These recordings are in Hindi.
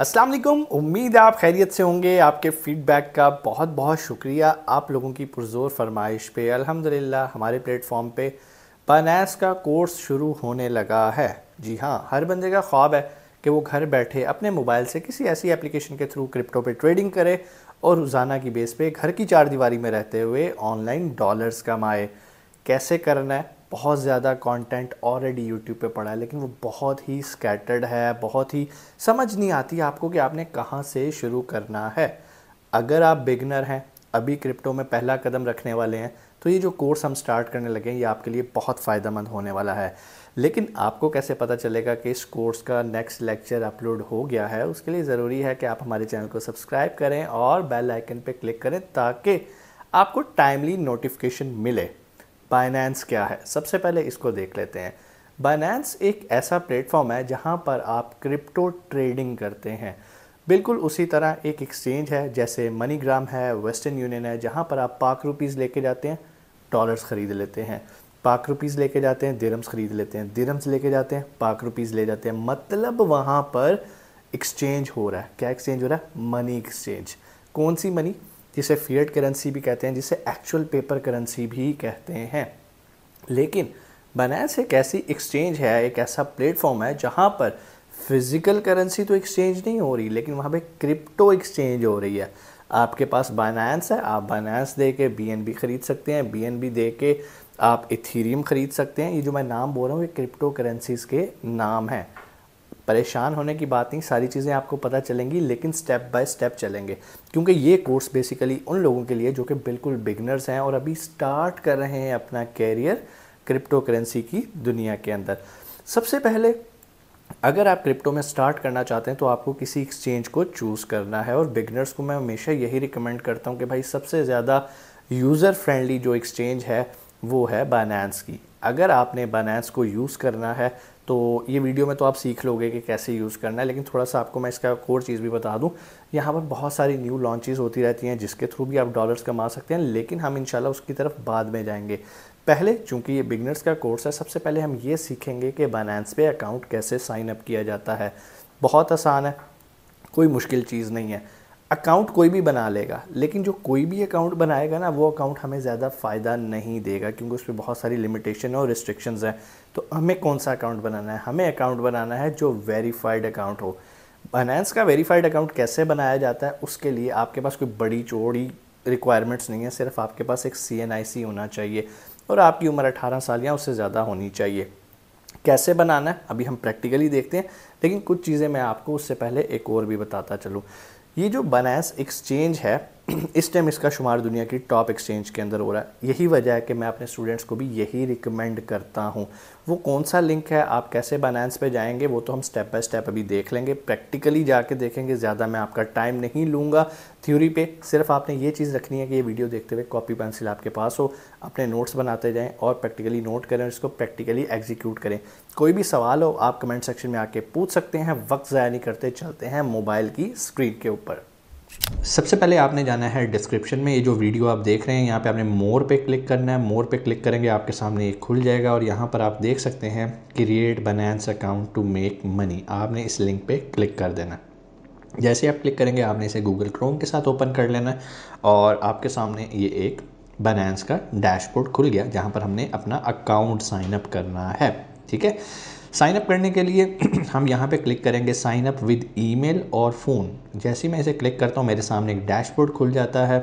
असलम उम्मीद है आप खैरियत से होंगे आपके फ़ीडबैक का बहुत बहुत शुक्रिया आप लोगों की पुरजोर फरमाइश पे अल्हम्दुलिल्लाह हमारे प्लेटफॉर्म पे बनास का कोर्स शुरू होने लगा है जी हाँ हर बंदे का ख्वाब है कि वो घर बैठे अपने मोबाइल से किसी ऐसी एप्लीकेशन के थ्रू क्रिप्टो पे ट्रेडिंग करे और रोज़ाना की बेस पे घर की चार दीवारी में रहते हुए ऑनलाइन डॉलर्स कमाए कैसे करना है बहुत ज़्यादा कंटेंट ऑलरेडी यूट्यूब पे पड़ा है लेकिन वो बहुत ही स्कैटर्ड है बहुत ही समझ नहीं आती आपको कि आपने कहाँ से शुरू करना है अगर आप बिगनर हैं अभी क्रिप्टो में पहला कदम रखने वाले हैं तो ये जो कोर्स हम स्टार्ट करने लगे हैं ये आपके लिए बहुत फ़ायदेमंद होने वाला है लेकिन आपको कैसे पता चलेगा कि इस कोर्स का नेक्स्ट लेक्चर अपलोड हो गया है उसके लिए ज़रूरी है कि आप हमारे चैनल को सब्सक्राइब करें और बेल आइकन पर क्लिक करें ताकि आपको टाइमली नोटिफिकेशन मिले बाइनेंस क्या है सबसे पहले इसको देख लेते हैं बाइनेंस एक ऐसा प्लेटफॉर्म है जहाँ पर आप क्रिप्टो ट्रेडिंग करते हैं बिल्कुल उसी तरह एक एक्सचेंज है जैसे मनीग्राम है वेस्टर्न यूनियन है जहाँ पर आप पाक रुपीज़ लेके जाते हैं डॉलर्स ख़रीद लेते हैं पाक रुपीज़ लेके जाते हैं दिरम्स ख़रीद लेते हैं दिरम्स लेके जाते हैं पाक रुपीज़ ले जाते हैं मतलब वहाँ पर एक्सचेंज हो रहा है क्या एक्सचेंज हो रहा है मनी एक्सचेंज कौन सी मनी जिसे फियड करेंसी भी कहते हैं जिसे एक्चुअल पेपर करेंसी भी कहते हैं लेकिन बनैस एक ऐसी एक्सचेंज है एक ऐसा प्लेटफॉर्म है जहाँ पर फिज़िकल करेंसी तो एक्सचेंज नहीं हो रही लेकिन वहाँ पे क्रिप्टो एक्सचेंज हो रही है आपके पास बाइनांस है आप बाइनांस दे के बी ख़रीद सकते हैं बी दे के आप इथीरियम ख़रीद सकते हैं ये जो मैं नाम बोल रहा हूँ ये क्रिप्टो करेंसीज़ के नाम हैं परेशान होने की बात नहीं सारी चीज़ें आपको पता चलेंगी लेकिन स्टेप बाय स्टेप चलेंगे क्योंकि ये कोर्स बेसिकली उन लोगों के लिए जो कि बिल्कुल बिगनर्स हैं और अभी स्टार्ट कर रहे हैं अपना कैरियर क्रिप्टो करेंसी की दुनिया के अंदर सबसे पहले अगर आप क्रिप्टो में स्टार्ट करना चाहते हैं तो आपको किसी एक्सचेंज को चूज़ करना है और बिगनर्स को मैं हमेशा यही रिकमेंड करता हूँ कि भाई सबसे ज़्यादा यूज़र फ्रेंडली जो एक्सचेंज है वो है बाइनेंस की अगर आपने बाइनेंस को यूज़ करना है तो ये वीडियो में तो आप सीख लोगे कि कैसे यूज़ करना है लेकिन थोड़ा सा आपको मैं इसका कोर चीज़ भी बता दूँ यहाँ पर बहुत सारी न्यू लॉन्चेस होती रहती हैं जिसके थ्रू भी आप डॉलर्स कमा सकते हैं लेकिन हम इनशाला उसकी तरफ बाद में जाएंगे पहले चूंकि ये बिगनर्स का कोर्स है सबसे पहले हम ये सीखेंगे कि बाइनेंस पे अकाउंट कैसे साइन अप किया जाता है बहुत आसान है कोई मुश्किल चीज़ नहीं है अकाउंट कोई भी बना लेगा लेकिन जो कोई भी अकाउंट बनाएगा ना वो अकाउंट हमें ज़्यादा फ़ायदा नहीं देगा क्योंकि उस पर बहुत सारी लिमिटेशन और रिस्ट्रिक्शंस हैं तो हमें कौन सा अकाउंट बनाना है हमें अकाउंट बनाना है जो वेरीफाइड अकाउंट हो फाइनेंस का वेरीफाइड अकाउंट कैसे बनाया जाता है उसके लिए आपके पास कोई बड़ी चौड़ी रिक्वायरमेंट्स नहीं है सिर्फ आपके पास एक सी होना चाहिए और आपकी उम्र अठारह साल या उससे ज़्यादा होनी चाहिए कैसे बनाना है अभी हम प्रैक्टिकली देखते हैं लेकिन कुछ चीज़ें मैं आपको उससे पहले एक और भी बताता चलूँ ये जो बनास एक्सचेंज है इस टाइम इसका शुमार दुनिया की टॉप एक्सचेंज के अंदर हो रहा है यही वजह है कि मैं अपने स्टूडेंट्स को भी यही रिकमेंड करता हूँ वो कौन सा लिंक है आप कैसे बाइनेंस पे जाएंगे वो तो हम स्टेप बाय स्टेप अभी देख लेंगे प्रैक्टिकली जाके देखेंगे ज़्यादा मैं आपका टाइम नहीं लूँगा थ्योरी पे सिर्फ आपने ये चीज़ रखनी है कि ये वीडियो देखते हुए कॉपी पेंसिल आपके पास हो अपने नोट्स बनाते जाएँ और प्रैक्टिकली नोट करें और इसको प्रैक्टिकली एग्जीक्यूट करें कोई भी सवाल हो आप कमेंट सेक्शन में आके पूछ सकते हैं वक्त ज़ाया नहीं करते चलते हैं मोबाइल की स्क्रीन के ऊपर सबसे पहले आपने जाना है डिस्क्रिप्शन में ये जो वीडियो आप देख रहे हैं यहाँ पे आपने मोर पे क्लिक करना है मोर पे क्लिक करेंगे आपके सामने ये खुल जाएगा और यहाँ पर आप देख सकते हैं create Binance account to make money आपने इस लिंक पे क्लिक कर देना जैसे आप क्लिक करेंगे आपने इसे गूगल क्रोम के साथ ओपन कर लेना है और आपके सामने ये एक बनेंस का डैशबोर्ड खुल गया जहाँ पर हमने अपना अकाउंट साइनअप करना है ठीक है साइन अप करने के लिए हम यहाँ पे क्लिक करेंगे साइन अप विद ईमेल और फ़ोन जैसे ही मैं इसे क्लिक करता हूँ मेरे सामने एक डैशबोर्ड खुल जाता है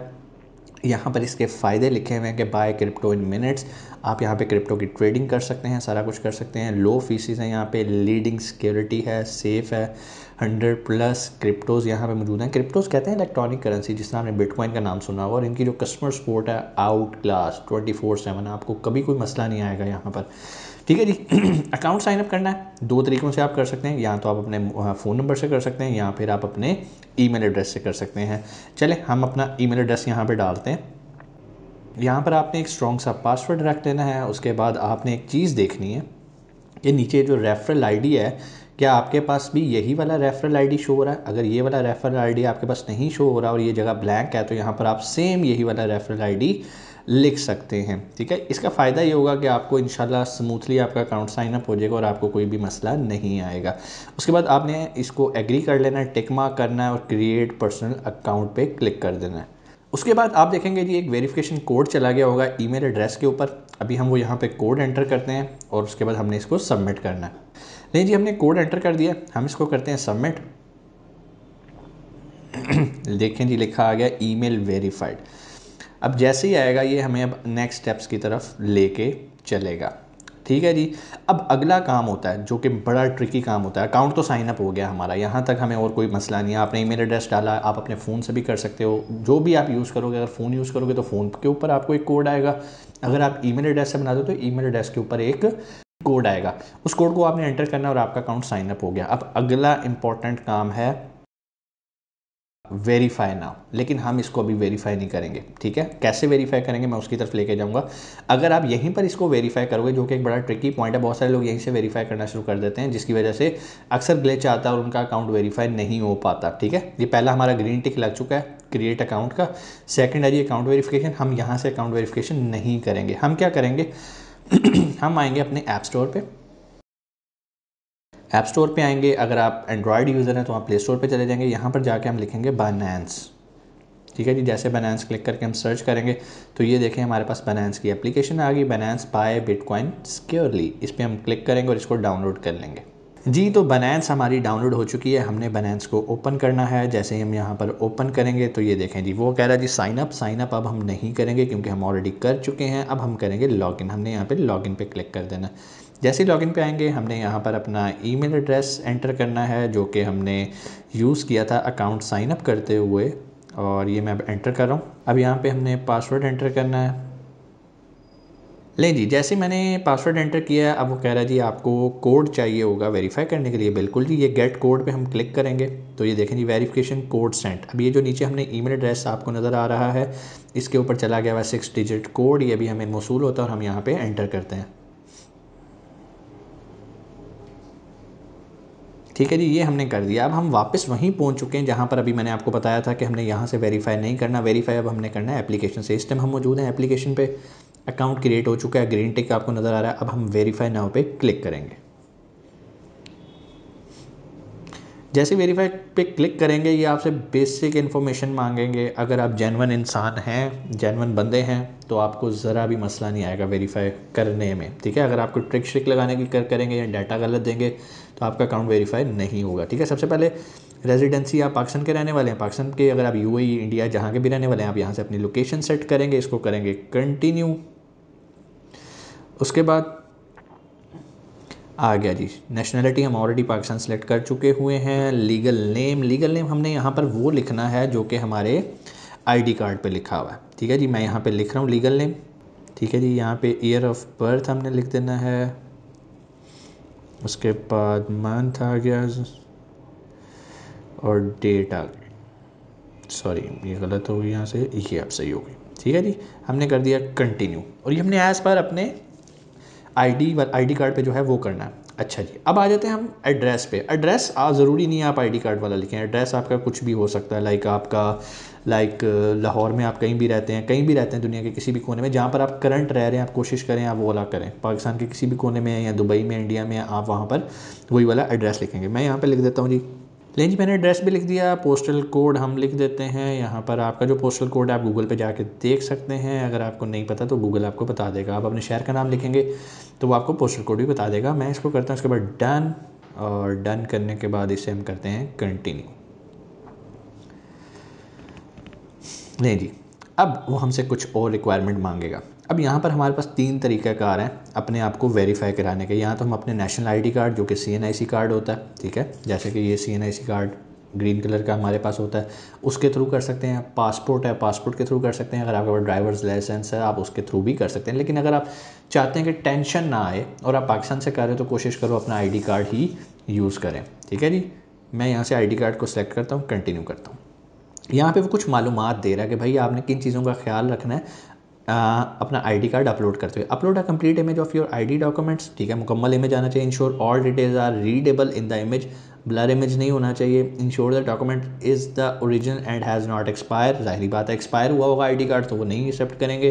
यहाँ पर इसके फ़ायदे लिखे हुए हैं कि बाय क्रिप्टो इन मिनट्स आप यहाँ पे क्रिप्टो की ट्रेडिंग कर सकते हैं सारा कुछ कर सकते हैं लो फीसिस हैं यहाँ पे लीडिंग सिक्योरिटी है सेफ़ है हंड्रेड प्लस क्रिप्टोज़ यहाँ पे मौजूद हैं क्रिप्टोज़ कहते हैं इलेक्ट्रॉनिक करेंसी जिसने आपने बिटकॉइन का नाम सुना होगा और इनकी जो कस्टमर सपोर्ट है outclass twenty four seven आपको कभी कोई मसला नहीं आएगा यहाँ पर ठीक है जी अकाउंट साइन अप करना है दो तरीक़ों से आप कर सकते हैं या तो आप अपने फ़ोन नंबर से कर सकते हैं या फिर आप अपने ईमेल एड्रेस से कर सकते हैं चले हम अपना ईमेल एड्रेस यहाँ पर डालते हैं यहाँ पर आपने एक स्ट्रॉन्ग सा पासवर्ड रख लेना है उसके बाद आपने एक चीज़ देखनी है कि नीचे जो रेफरल आईडी है क्या आपके पास भी यही वाला रेफरल आईडी शो हो रहा है अगर ये वाला रेफरल आईडी आपके पास नहीं शो हो रहा और ये जगह ब्लैंक है तो यहाँ पर आप सेम यही वाला रेफरल आईडी लिख सकते हैं ठीक है इसका फ़ायदा ये होगा कि आपको इन स्मूथली आपका अकाउंट साइन अप हो जाएगा और आपको कोई भी मसला नहीं आएगा उसके बाद आपने इसको एग्री कर लेना है टिक मार्क करना है और क्रिएट पर्सनल अकाउंट पे क्लिक कर देना है उसके बाद आप देखेंगे जी एक वेरिफिकेशन कोड चला गया होगा ईमेल एड्रेस के ऊपर अभी हम वो यहाँ पे कोड एंटर करते हैं और उसके बाद हमने इसको सबमिट करना है नहीं जी हमने कोड एंटर कर दिया हम इसको करते हैं सबमिट देखें जी लिखा आ गया ईमेल वेरीफाइड अब जैसे ही आएगा ये हमें अब नेक्स्ट स्टेप्स की तरफ लेके चलेगा ठीक है जी अब अगला काम होता है जो कि बड़ा ट्रिकी काम होता है अकाउंट तो साइन अप हो गया हमारा यहाँ तक हमें और कोई मसला नहीं है आपने ईमेल एड्रेस डाला आप अपने फ़ोन से भी कर सकते हो जो भी आप यूज़ करोगे अगर फ़ोन यूज़ करोगे तो फ़ोन के ऊपर आपको एक कोड आएगा अगर आप ई मेल एड्रेस से बना दो तो ई मेल एड्रेस के ऊपर एक कोड आएगा उस कोड को आपने एंटर करना और आपका अकाउंट साइन अप हो गया अब अगला इंपॉर्टेंट काम है वेरीफाई नाउ लेकिन हम इसको अभी वेरीफाई नहीं करेंगे ठीक है कैसे वेरीफाई करेंगे मैं उसकी तरफ लेके जाऊंगा अगर आप यहीं पर इसको वेरीफाई करोगे जो कि एक बड़ा ट्रिकी पॉइंट है बहुत सारे लोग यहीं से वेरीफाई करना शुरू कर देते हैं जिसकी वजह से अक्सर ग्लेच आता है और उनका अकाउंट वेरीफाई नहीं हो पाता ठीक है ये पहला हमारा ग्रीन टिक लग चुका है क्रिएट अकाउंट का सेकेंड है जी अकाउंट वेरीफिकेशन हम यहाँ से अकाउंट वेरीफिकेशन नहीं करेंगे हम क्या करेंगे हम आएंगे अपने ऐप स्टोर पर ऐप स्टोर पे आएंगे अगर आप एंड्रॉयड यूज़र हैं तो आप प्ले स्टोर पर चले जाएंगे यहाँ पर जाके हम लिखेंगे बनैंस ठीक है जी जैसे बनैंस क्लिक करके हम सर्च करेंगे तो ये देखें हमारे पास बनैंस की एप्लीकेशन आ गई बनैंस बाय बिटकॉइन स्क्योरली इस पर हम क्लिक करेंगे और इसको डाउनलोड कर लेंगे जी तो बनैंस हमारी डाउनलोड हो चुकी है हमने बनैंस को ओपन करना है जैसे ही हम यहाँ पर ओपन करेंगे तो ये देखें जी वो कह रहा है जी साइन अप साइन अप अब हम नहीं करेंगे क्योंकि हम ऑलरेडी कर चुके हैं अब हम करेंगे लॉगिन हमने यहाँ पर लॉगिन पे क्लिक कर देना जैसे ही लॉगिन पे आएंगे हमने यहाँ पर अपना ईमेल एड्रेस एंटर करना है जो कि हमने यूज़ किया था अकाउंट साइन अप करते हुए और ये मैं अब एंटर कर रहा हूँ अब यहाँ पे हमने पासवर्ड एंटर करना है ले जी जैसे मैंने पासवर्ड एंटर किया अब वो कह रहा है जी आपको कोड चाहिए होगा वेरीफाई करने के लिए बिल्कुल जी ये गेट कोड पे हम क्लिक करेंगे तो ये देखें जी वेरिफिकेशन कोड सेंट अब ये जो नीचे हमने ईमेल एड्रेस आपको नज़र आ रहा है इसके ऊपर चला गया हुआ सिक्स डिजिट कोड ये भी हमें मौसू होता है और हम यहाँ पर एंटर करते हैं ठीक है जी ये हमने कर दिया अब हम वापस वहीं पहुंच चुके हैं जहाँ पर अभी मैंने आपको बताया था कि हमने यहाँ से वेरीफाई नहीं करना वेरीफाई अब हमने करना है एप्लीकेशन से इस टाइम हम मौजूद हैं एप्लीकेशन पे अकाउंट क्रिएट हो चुका है ग्रीन टिक आपको नज़र आ रहा है अब हम वेरीफाई नाव पे क्लिक करेंगे जैसे वेरीफाई पे क्लिक करेंगे ये आपसे बेसिक इन्फॉर्मेशन मांगेंगे अगर आप जैनवन इंसान हैं जैनवन बंदे हैं तो आपको ज़रा भी मसला नहीं आएगा वेरीफाई करने में ठीक है अगर आपको ट्रिक श्रिक लगाने की कर करेंगे या डाटा गलत देंगे तो आपका अकाउंट वेरीफाई नहीं होगा ठीक है सबसे पहले रेजिडेंसी आप पाकिस्तान के रहने वाले हैं पाकिस्तान के अगर आप यू इंडिया e, जहाँ के भी रहने वाले हैं आप यहाँ से अपनी लोकेशन सेट करेंगे इसको करेंगे कंटिन्यू उसके बाद आ गया जी नेशनलिटी हम ऑलरेडी पाकिस्तान सेलेक्ट कर चुके हुए हैं लीगल नेम लीगल नेम हमने यहाँ पर वो लिखना है जो कि हमारे आईडी कार्ड पे लिखा हुआ है ठीक है जी मैं यहाँ पे लिख रहा हूँ लीगल नेम ठीक है जी यहाँ पे ईयर ऑफ बर्थ हमने लिख देना है उसके बाद मंथ आ गया और डेट आ गई सॉरी ये गलत हो गई यहाँ से ये आप सही हो गई ठीक है जी हमने कर दिया कंटिन्यू और ये हमने एज़ पर अपने आईडी आईडी कार्ड पे जो है वो करना है अच्छा जी अब आ जाते हैं हम एड्रेस पे एड्रेस ज़रूरी नहीं है आप आईडी कार्ड वाला लिखें एड्रेस आपका कुछ भी हो सकता है लाइक आपका लाइक लाहौर में आप कहीं भी रहते हैं कहीं भी रहते हैं दुनिया के किसी भी कोने में जहाँ पर आप करंट रह रहे हैं आप कोशिश करें आप वो वाला करें पाकिस्तान के किसी भी कोने में या दुबई में इंडिया में आप वहाँ पर वही वाला एड्रेस लिखेंगे मैं यहाँ पर लिख देता हूँ जी लेकिन जी मैंने एड्रेस भी लिख दिया पोस्टल कोड हम लिख देते हैं यहाँ पर आपका जो पोस्टल कोड है आप गूगल पे जाके देख सकते हैं अगर आपको नहीं पता तो गूगल आपको बता देगा आप अपने शहर का नाम लिखेंगे तो वो आपको पोस्टल कोड भी बता देगा मैं इसको करता हूँ उसके बाद डन और डन करने के बाद इसे हम करते हैं कंटिन्यू नहीं जी अब वो हमसे कुछ और रिक्वायरमेंट मांगेगा अब यहाँ पर हमारे पास तीन तरीक़ाकार हैं अपने आप को वेरीफाई कराने के यहाँ तो हम अपने नेशनल आईडी कार्ड जो कि सीएनआईसी कार्ड होता है ठीक है जैसे कि ये सीएनआईसी कार्ड ग्रीन कलर का हमारे पास होता है उसके थ्रू कर सकते हैं पासपोर्ट है पासपोर्ट के थ्रू कर सकते हैं अगर आपके पास ड्राइवर्स लाइसेंस है आप उसके थ्रू भी कर सकते हैं लेकिन अगर आप चाहते हैं कि टेंशन ना आए और आप पाकिस्तान से कर रहे तो कोशिश करो अपना डी कार्ड ही यूज़ करें ठीक है जी मैं यहाँ से डी कार्ड को सिलेक्ट करता हूँ कंटिन्यू करता हूँ यहाँ पे वो कुछ मालूम दे रहा है कि भाई आपने किन चीज़ों का ख्याल रखना है अपना आईडी कार्ड अपलोड करते हुए upload a complete image of your ID documents ठीक है मुकम्मल इमेज आना चाहिए ensure all details are readable in the image blur image नहीं होना चाहिए ensure the document is the original and has not expire जाहरी बात है एक्सपायर हुआ होगा आई कार्ड तो वो नहीं एक्सेप्ट करेंगे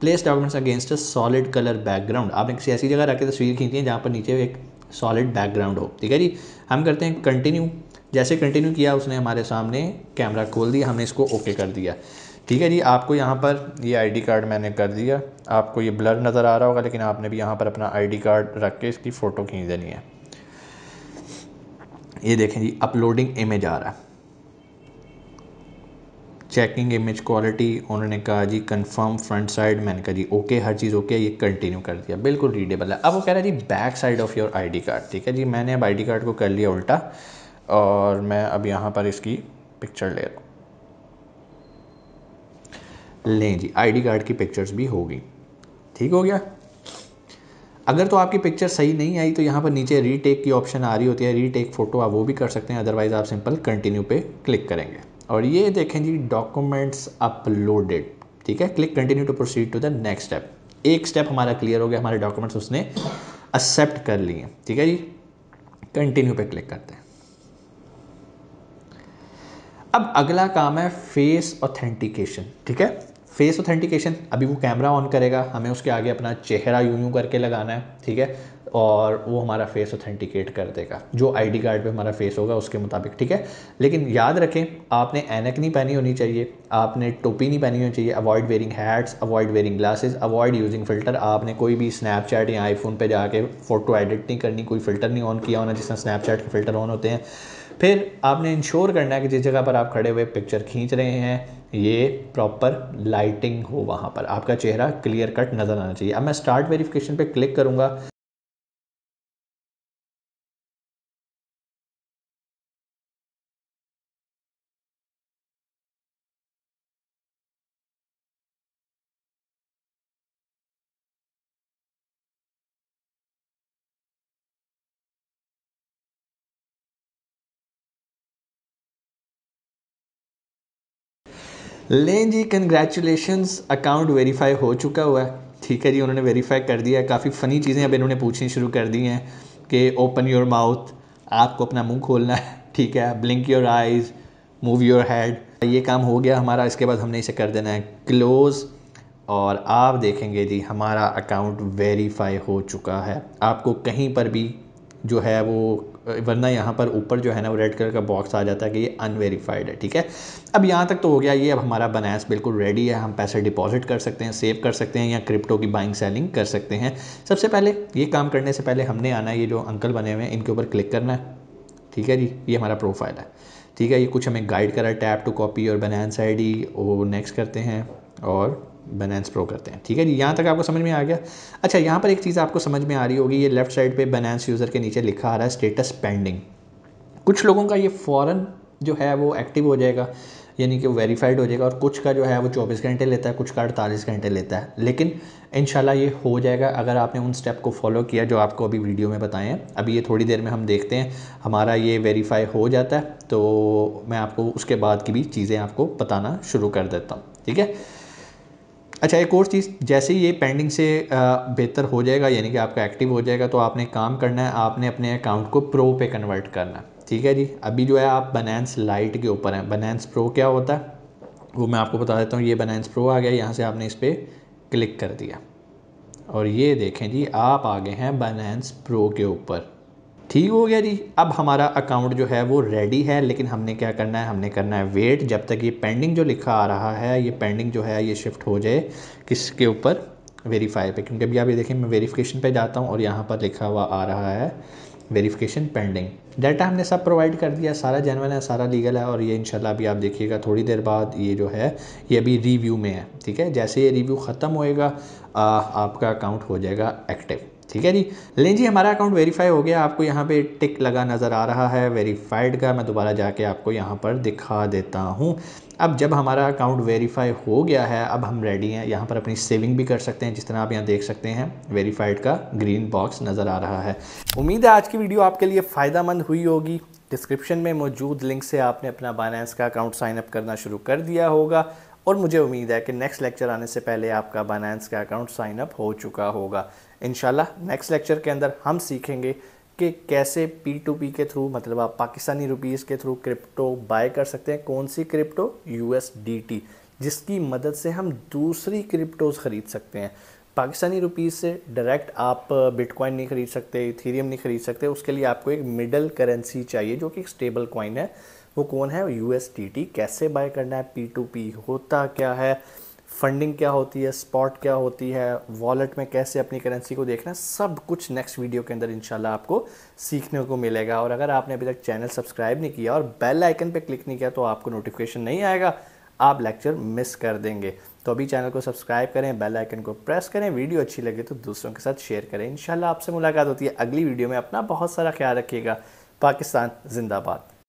place documents against a solid colour background आपने किसी ऐसी जगह रख के तस्वीर खींची है जहाँ पर नीचे एक सॉलिड बैकग्राउंड हो ठीक है जी हम करते हैं कंटिन्यू जैसे कंटिन्यू किया उसने हमारे सामने कैमरा खोल दिया हमने इसको ओके okay कर दिया ठीक है जी आपको यहाँ पर ये आईडी कार्ड मैंने कर दिया आपको ये ब्लर नज़र आ रहा होगा लेकिन आपने भी यहाँ पर अपना आईडी कार्ड रख के इसकी फ़ोटो खींच देनी है ये देखें जी अपलोडिंग इमेज आ रहा है चेकिंग इमेज क्वालिटी उन्होंने कहा जी कंफर्म फ्रंट साइड मैंने कहा जी ओके हर चीज़ ओके ये कंटिन्यू कर दिया बिल्कुल रीडेबल है अब वो कह रहा है जी back side of your I card ठीक है जी मैंने अब आई कार्ड को कर लिया उल्टा और मैं अब यहाँ पर इसकी पिक्चर ले रहा हूँ लें जी आईडी कार्ड की पिक्चर्स भी होगी ठीक हो गया अगर तो आपकी पिक्चर सही नहीं आई तो यहाँ पर नीचे रीटेक की ऑप्शन आ रही होती है रीटेक फ़ोटो आप वो भी कर सकते हैं अदरवाइज़ आप सिंपल कंटिन्यू पे क्लिक करेंगे और ये देखें जी डॉक्यूमेंट्स अपलोडेड ठीक है click continue to proceed to the next step एक स्टेप हमारा क्लियर हो गया हमारे डॉक्यूमेंट्स उसने एक्सेप्ट कर लिए ठीक है जी कंटिन्यू पे क्लिक करते हैं अब अगला काम है फेस ऑथेंटिकेशन ठीक है फेस ऑथेंटिकेशन अभी वो कैमरा ऑन करेगा हमें उसके आगे अपना चेहरा यूं यूं करके लगाना है ठीक है और वो हमारा फेस ऑथेंटिकेट कर देगा जो आईडी कार्ड पे हमारा फेस होगा उसके मुताबिक ठीक है लेकिन याद रखें आपने एनक नहीं पहनी होनी चाहिए आपने टोपी नहीं पहनी होनी चाहिए avoid wearing hats avoid wearing glasses avoid using filter आपने कोई भी स्नैपचैट या आईफोन पे जाके फ़ोटो एडिट नहीं करनी कोई फ़िल्टर नहीं ऑन किया होना जिसमें स्नैपचैट के फ़िल्टर ऑन होते हैं फिर आपने इंश्योर करना है कि जिस जगह पर आप खड़े हुए पिक्चर खींच रहे हैं ये प्रॉपर लाइटिंग हो वहाँ पर आपका चेहरा क्लियर कट नज़र आना चाहिए अब मैं स्टार्ट वेरिफिकेशन पे क्लिक करूँगा लें जी कंग्रेचुलेशन अकाउंट वेरीफाई हो चुका हुआ है ठीक है जी उन्होंने वेरीफाई कर दिया है काफ़ी फ़नी चीज़ें अब इन्होंने पूछनी शुरू कर दी हैं कि ओपन योर माउथ आपको अपना मुंह खोलना है ठीक है blink your eyes move your head ये काम हो गया हमारा इसके बाद हमने इसे कर देना है क्लोज़ और आप देखेंगे जी हमारा अकाउंट वेरीफाई हो चुका है आपको कहीं पर भी जो है वो वरना यहाँ पर ऊपर जो है ना वो रेड कलर का बॉक्स आ जाता है कि ये अनवेरीफाइड है ठीक है अब यहाँ तक तो हो गया ये अब हमारा बनास बिल्कुल रेडी है हम पैसे डिपॉजिट कर सकते हैं सेव कर सकते हैं या क्रिप्टो की बाइंग सेलिंग कर सकते हैं सबसे पहले ये काम करने से पहले हमने आना ये जो अंकल बने हुए हैं इनके ऊपर क्लिक करना है ठीक है जी ये हमारा प्रोफाइल है ठीक है ये कुछ हमें गाइड करा टैप टू कॉपी और बनास आई डी वो नेक्स्ट करते हैं और बनेंस प्रो करते हैं ठीक है जी यहाँ तक आपको समझ में आ गया अच्छा यहाँ पर एक चीज़ आपको समझ में आ रही होगी ये लेफ्ट साइड पे बनेंस यूज़र के नीचे लिखा आ रहा है स्टेटस पेंडिंग कुछ लोगों का ये फ़ौरन जो है वो एक्टिव हो जाएगा यानी कि वेरीफाइड हो जाएगा और कुछ का जो है वो 24 घंटे लेता है कुछ का अड़तालीस घंटे लेता है लेकिन इन ये हो जाएगा अगर आपने उन स्टेप को फॉलो किया जो आपको अभी वीडियो में बताए हैं अभी ये थोड़ी देर में हम देखते हैं हमारा ये वेरीफाई हो जाता है तो मैं आपको उसके बाद की भी चीज़ें आपको बताना शुरू कर देता हूँ ठीक है अच्छा एक और चीज़ जैसे ही ये पेंडिंग से बेहतर हो जाएगा यानी कि आपका एक्टिव हो जाएगा तो आपने काम करना है आपने अपने अकाउंट को प्रो पे कन्वर्ट करना है ठीक है जी अभी जो है आप बनैंस लाइट के ऊपर हैं बनैंस प्रो क्या होता है वो मैं आपको बता देता हूँ ये बनैंस प्रो आ गया यहाँ से आपने इस पर क्लिक कर दिया और ये देखें जी आप आ गए हैं बनैंस प्रो के ऊपर ठीक हो गया जी अब हमारा अकाउंट जो है वो रेडी है लेकिन हमने क्या करना है हमने करना है वेट जब तक ये पेंडिंग जो लिखा आ रहा है ये पेंडिंग जो है ये शिफ्ट हो जाए किसके ऊपर वेरीफाई पे क्योंकि अभी आप ये देखें मैं वेरीफिकेशन पे जाता हूँ और यहाँ पर लिखा हुआ आ रहा है वेरीफिकेशन पेंडिंग डाटा हमने सब प्रोवाइड कर दिया सारा जेनवन है सारा लीगल है और ये इंशाल्लाह अभी आप देखिएगा थोड़ी देर बाद ये जो है ये अभी रिव्यू में है ठीक है जैसे ये रिव्यू ख़त्म होएगा आपका अकाउंट हो जाएगा एक्टिव ठीक है जी लें जी हमारा अकाउंट वेरीफाई हो गया आपको यहाँ पे टिक लगा नज़र आ रहा है वेरीफाइड का मैं दोबारा जाके आपको यहाँ पर दिखा देता हूँ अब जब हमारा अकाउंट वेरीफाई हो गया है अब हम रेडी हैं यहाँ पर अपनी सेविंग भी कर सकते हैं जिस तरह आप यहाँ देख सकते हैं वेरीफाइड का ग्रीन बॉक्स नज़र आ रहा है उम्मीद है आज की वीडियो आपके लिए फ़ायदा हुई होगी डिस्क्रिप्शन में मौजूद लिंक से आपने अपना बाइनेंस का अकाउंट साइन अप करना शुरू कर दिया होगा और मुझे उम्मीद है कि नेक्स्ट लेक्चर आने से पहले आपका बाइनेंस का अकाउंट साइन अप हो चुका होगा इनशाला नेक्स्ट लेक्चर के अंदर हम सीखेंगे कि कैसे पी टू पी के थ्रू मतलब आप पाकिस्तानी रुपीज़ के थ्रू क्रिप्टो बाय कर सकते हैं कौन सी क्रिप्टो यू जिसकी मदद से हम दूसरी क्रिप्टोज़ ख़रीद सकते हैं पाकिस्तानी रुपीज़ से डायरेक्ट आप बिटकॉइन नहीं ख़रीद सकते थीरियम नहीं ख़रीद सकते उसके लिए आपको एक मिडल करेंसी चाहिए जो कि एक स्टेबल कॉइन है वो कौन है यू कैसे बाय करना है पी टू पी होता क्या है फंडिंग क्या होती है स्पॉट क्या होती है वॉलेट में कैसे अपनी करेंसी को देखना सब कुछ नेक्स्ट वीडियो के अंदर इंशाल्लाह आपको सीखने को मिलेगा और अगर आपने अभी तक चैनल सब्सक्राइब नहीं किया और बेल आइकन पर क्लिक नहीं किया तो आपको नोटिफिकेशन नहीं आएगा आप लेक्चर मिस कर देंगे तो अभी चैनल को सब्सक्राइब करें बेल आइकन को प्रेस करें वीडियो अच्छी लगे तो दूसरों के साथ शेयर करें इंशाल्लाह आपसे मुलाकात होती है अगली वीडियो में अपना बहुत सारा ख्याल रखिएगा पाकिस्तान जिंदाबाद